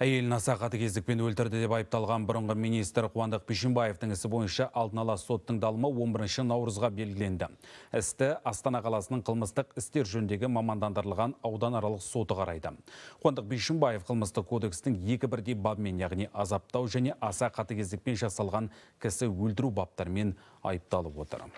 әйелін аса кездікпен өлтірді деп айыпталған бұрынғы министр қуандық бишімбаевтың ісі бойынша алдын ала соттың далымы 11 наурызға белгіленді істі астана қаласының қылмыстық істер жөніндегі мамандандырылған ауданаралық соты қарайды қуандық Пешенбаев қылмыстық кодекстің екі бірдей бабымен яғни азаптау және аса кездікпен жасалған кісі өлтіру баптарымен айыпталып отырым.